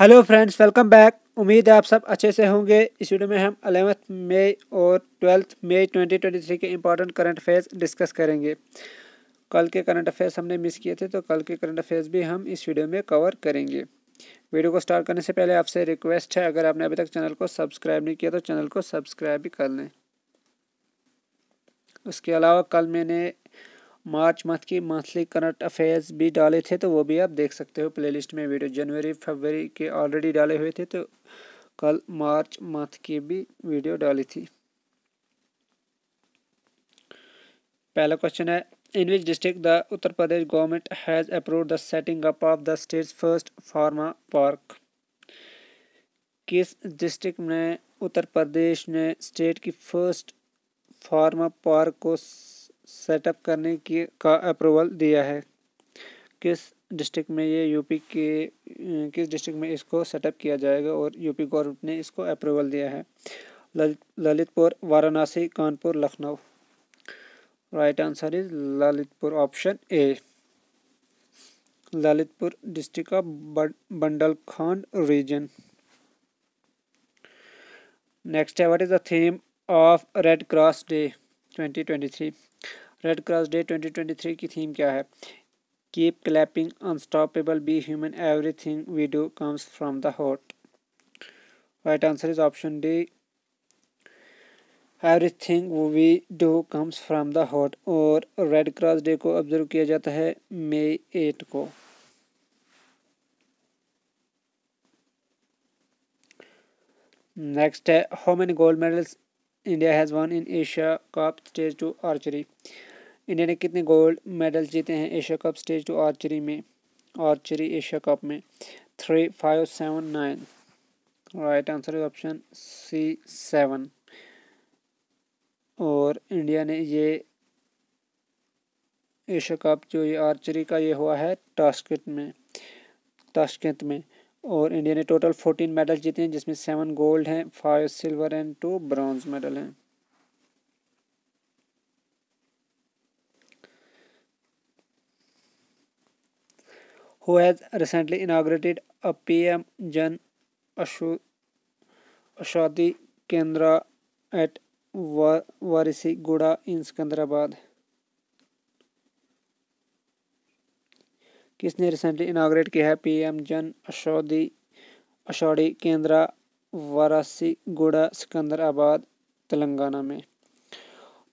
hello friends welcome back उम्मीद है आप सब अच्छे से होंगे इस वीडियो में हम अलेवंथ मई और ट्वेल्थ मई 2023 के इंपॉर्टेंट करंट अफेयर्स डिस्कस करेंगे कल के करंट अफेयर्स हमने मिस किए थे तो कल के करंट अफेयर्स भी हम इस वीडियो में कवर करेंगे वीडियो को स्टार्ट करने से पहले आपसे रिक्वेस्ट है अगर आपने अभी तक चैनल को सब्सक्राइब नहीं किया तो चैनल को सब्सक्राइब भी कर लें उसके अलावा कल मैंने मार्च मंथ की मंथली करंट अफेयर्स भी डाले थे तो वो भी आप देख सकते हो प्लेलिस्ट में वीडियो जनवरी फरवरी के ऑलरेडी डाले हुए थे तो कल मार्च मंथ की भी वीडियो डाली थी पहला क्वेश्चन है in which district the Uttar Pradesh government has approve the setting up of the state's first pharma park किस डिस्ट्रिक्ट में उत्तर प्रदेश ने स्टेट की फर्स्ट फार्मा पार्क को सेटअप करने की का अप्रूवल दिया है किस डिस्ट्रिक्ट में ये यूपी के किस डिस्ट्रिक्ट में इसको सेटअप किया जाएगा और यूपी गवर्नमेंट ने इसको अप्रूवल दिया है Lalitpur Varanasi Kanpur Lucknow right answer is Lalitpur option A Lalitpur district of Bundelkhand region next है what is the theme of red cross day 2023 red cross day 2023 की थीम क्या है keep clapping unstoppable be human everything we do comes from the heart right answer is option D everything we do comes from the heart और red cross day को observe किया जाता है मई एट को नेक्स्ट है how many gold medals India has won in Asia cup stage two archery India ने कितने गोल्ड मेडल जीते हैं Asia cup stage two archery में आर्चरी एशिया कप में three five seven nine right answer option C seven और India ने ये Asia cup जो ये आर्चरी का ये हुआ है टास्कट में टास्कट में और इंडिया ने टोटल फोर्टीन मेडल जीते हैं जिसमें सेवन गोल्ड हैं five silver and two bronze medal हैं who has recently inaugurated a M Jan अशु केंद्रा एट वारिसी गुड़ा इन सिकंदराबाद किसने रिसेंटली इनाग्रेट किया है पीएम जन औषधि केंद्रा वारासी गुड़ा सिकंदराबाद तेलंगाना में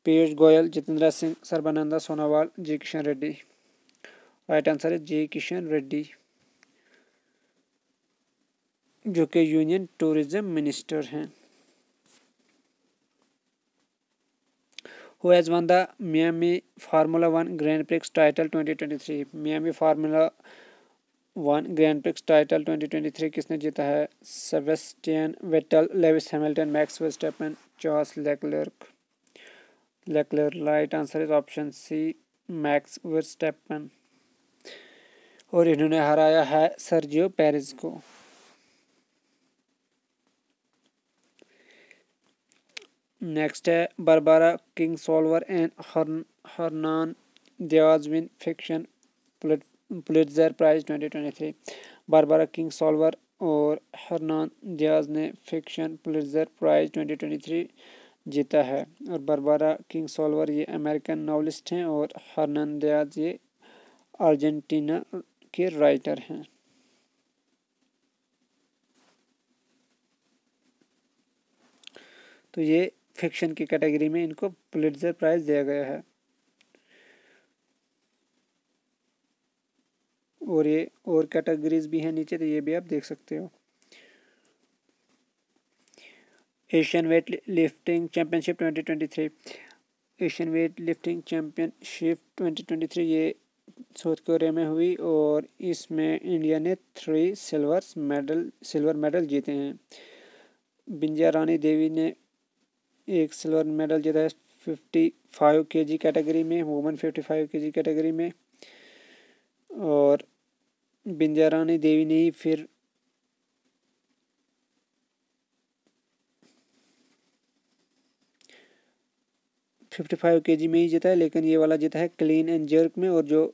Piyush Goyal Jitendra Singh Sarbananda Sonowal G Kishan Reddy right answer है जी किशन रेड्डी जो कि यूनियन टूरिज्म मिनिस्टर हैं who has won the Miami Formula 1 Grand Prix title 2023 Miami Formula 1 Grand Prix title 2023 किसने जीता है Sebastian Vettel Lewis Hamilton Max Verstappen Charles Leclerc Leclerc right answer is option C Max Verstappen और इन्होंने हराया है Sergio Perez को next है Barbara Kingsolver and Hernan Diaz fiction Pulitzer prize twenty twenty three Barbara Kingsolver और Hernan Diaz ने fiction Pulitzer prize twenty twenty three जीता है और बरबारा किंग सोलवर ये अमेरिकन नावलिस्ट हैं और हरनान दियाज ये अर्जेंटीना के राइटर हैं तो ये फिक्शन की कैटेगरी में इनको पुलिटर प्राइज दिया गया है और ये और कैटेगरीज भी हैं नीचे तो ये भी आप देख सकते हो Asian weightlifting championship three Asian weightlifting championship three ये साउथ कोरिया में हुई और इसमें इंडिया ने three silver medal silver medal जीते हैं बिंजा रानी देवी ने एक सिल्वर मेडल जीता है fifty five K G category में women fifty five K G category में और बिंदिया रानी देवी ने फिर फिफ्टी फाइव के जी में ही जीता है लेकिन ये वाला जीता है क्लीन एंड जर्क में और जो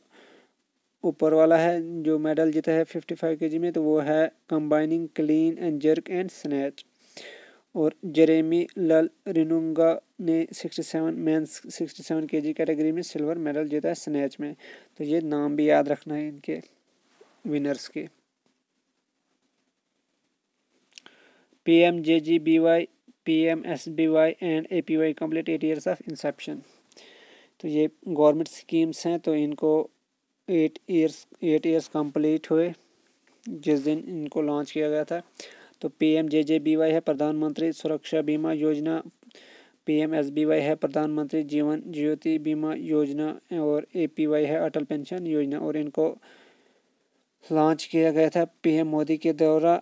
ऊपर वाला है जो मेडल जीता है फिफ्टी फाइव के जी में तो वो है combining clean and jerk and snatch और जेरेमी लल रिनुंगा ने 67 मेंस 67 केजी कैटेगरी में सिल्वर मेडल जीता है स्नैच में तो ये नाम भी याद रखना है इनके विनर्स के P M J G B Y P M S B Y and A P Y complete eight years of inception तो ये गवर्नमेंट स्कीम्स हैं तो इनको eight years eight years complete हुए जिस दिन इनको लॉन्च किया गया था तो P M J J B Y है प्रधानमंत्री सुरक्षा बीमा योजना P M S B Y है प्रधानमंत्री जीवन ज्योति बीमा योजना और ए पी वाई है अटल पेंशन योजना और इनको लॉन्च किया गया था पीएम मोदी के द्वारा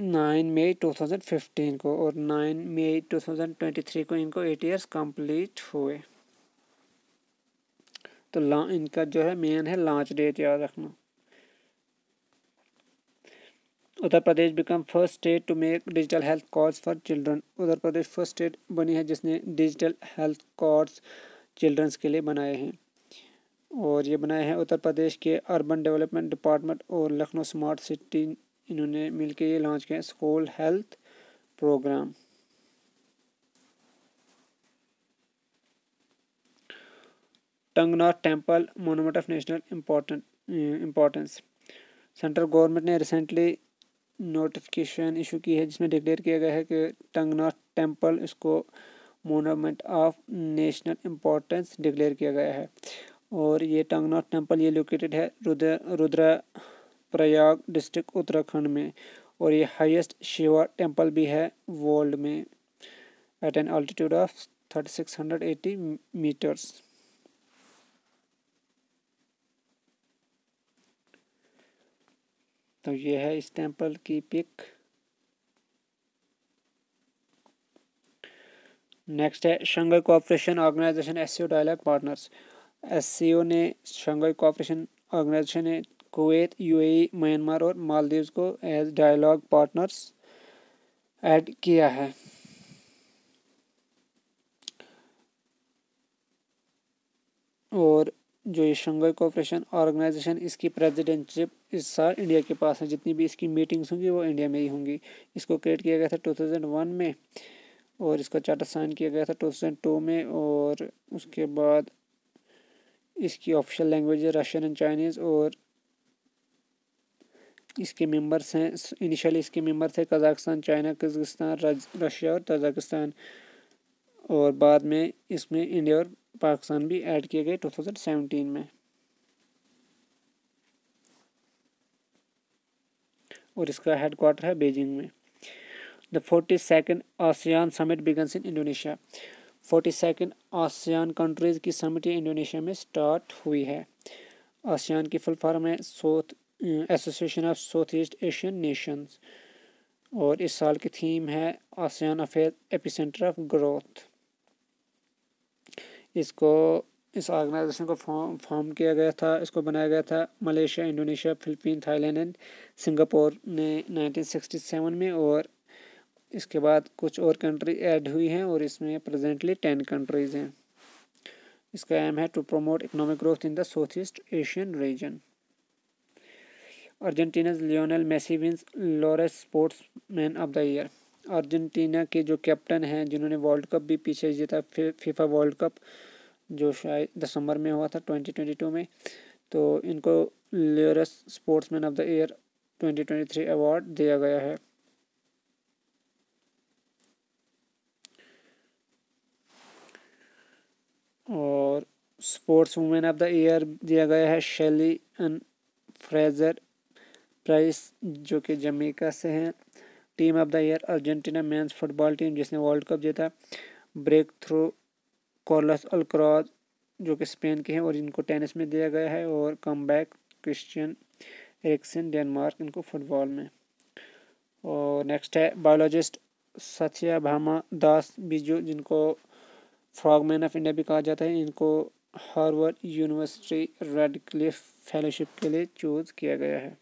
नाइन मई टू थाउजेंड फिफ्टीन को और नाइन मई टू थाउजेंड ट्वेंटी थ्री को इनको एट ईयर्स कंप्लीट हुए तो ला इनका जो है मेन है लॉन्च डेट याद रखना Uttar Pradesh become first state to make digital health cards for children Uttar Pradesh first state बनी है जिसने डिजिटल हेल्थ कार्ड्स चिल्ड्रंस के लिए बनाए हैं और ये बनाए हैं उत्तर प्रदेश के अर्बन डेवलपमेंट डिपार्टमेंट और लखनऊ स्मार्ट सिटी इन्होंने मिल ये लॉन्च किया school health programme Tungnath temple monument of national important importance central government ने रिसेंटली नोटिफिकेशन इशू की है जिसमें डिक्लेयर किया गया है कि टंगनाथ टेम्पल इसको monument of national importance declare किया गया है और ये टंगनाथ टेम्पल ये लोकेटेड है रुद्र रुद्रा प्रयाग डिस्ट्रिक्ट उत्तराखंड में और ये हाईएस्ट शिवा टेम्पल भी है वर्ल्ड में at an altitude of thirty six hundred eighty metres तो ये है इस टेम्पल की पिक नेक्स्ट है Shanghai cooperation organisation as dialogue partners एस ने शंघाई कॉपरेशन ऑर्गेनाइजेशन ने कुवैत यूएई म्यांमार और मालदीव को एज डायलॉग पार्टनर्स ऐड किया है और जो ये शंघाई कोऑपरेशन ऑर्गेनाइजेशन इसकी प्रेसिडेंटशिप इस साल इंडिया के पास है जितनी भी इसकी मीटिंग्स होंगी वो इंडिया में ही होंगी इसको क्रिएट किया गया था टू थाउजेंड वन में और इसका चार्टर साइन किया गया था टू थाउजेंड टू में और उसके बाद इसकी ऑफिशियल लैंग्वेज है रशियन एंड चाइनीज़ और इसके मेंबर्स हैं इनिशियली इसके मेंबर थे कजाकिस्तान चाइना किर्गिस्तान रशिया और तजाकिस्तान और बाद में इसमें इंडिया और पाकिस्तान भी ऐड किए गए 2017 में और इसका क्वार्टर है बीजिंग में the forty second ASEAN summit begins in Indonesia forty second ASEAN countries की समिट इंडोनेशिया में स्टार्ट हुई है आसियान की फुल फॉर्म है south association of south east Asian nations और इस साल की थीम है ASEAN affair epicentre of growth इसको इस ऑर्गेनाइजेशन को फॉर्म फॉर्म किया गया था इसको बनाया गया था Malaysia Indonesia Philippine Thailand and Singapore ने 1967 में और इसके बाद कुछ और कंट्री ऐड हुई हैं और इसमें प्रेजेंटली टेन कंट्रीज़ हैं इसका एम है to promote economic growth in the south east Asian region Argentina's Lionel Messi wins sportsman of the year Argentina के जो कैप्टन हैं जिन्होंने वर्ल्ड कप भी पीछे जीता फीफा वर्ल्ड कप जो शायद दिसंबर में हुआ था ट्वेंटी ट्वेंटी टू में तो इनको Laureus sportsman of the year twenty twenty three award दिया गया है और sportswoman of the year दिया गया है शैली एन फ्रेजर प्राइस जो कि जमेका से हैं team of the year Argentina men's football team जिसने वर्ल्ड कप जीता ब्रेक थ्रू कॉलस अलक्रॉज जो कि स्पेन के हैं और इनको टेनिस में दिया गया है और comeback Christian Eriksen Denmark इनको फुटबॉल में और नेक्स्ट है बायोलॉजिस्ट सथिया भामा दास बिजू जिनको फ्रॉगमैन ऑफ इंडिया भी कहा जाता है इनको Harvard university Radcliffe fellowship के लिए चूज़ किया गया है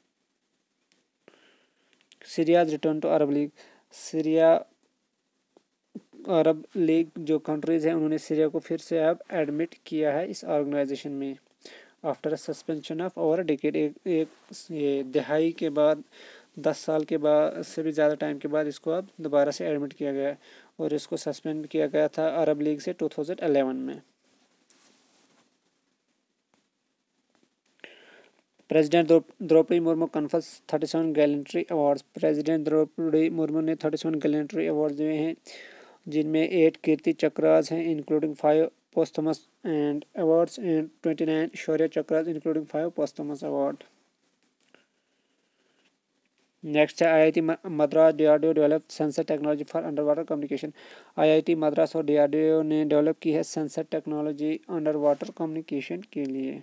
Syria return to Arab league Syria Arab league जो कंट्रीज़ हैं उन्होंने सीरिया को फिर से अब एडमिट किया है इस ऑर्गेनाइजेशन में after suspension of over decade एक, एक ये दिहाई के बाद दस साल के बाद से भी ज़्यादा टाइम के बाद इसको अब दोबारा से एडमिट किया गया और इसको सस्पेंड किया गया था अरब लीग से टू थाउजेंड अलेवन में president Droupadi Murmu confers thirty seven gallantry awards president Droupadi Murmu ने थर्टी सेवन गैलेंट्री अवार्ड दिए हैं जिनमें एट कीर्ति चक्रास हैं including five posthumous and awards and twenty nine Shaurya Chakras including five posthumous award next है IIT Madras DRDO develop sensor technology for underwater communication IIT Madras और DRDO ने develop की है sensor technology underwater communication के लिए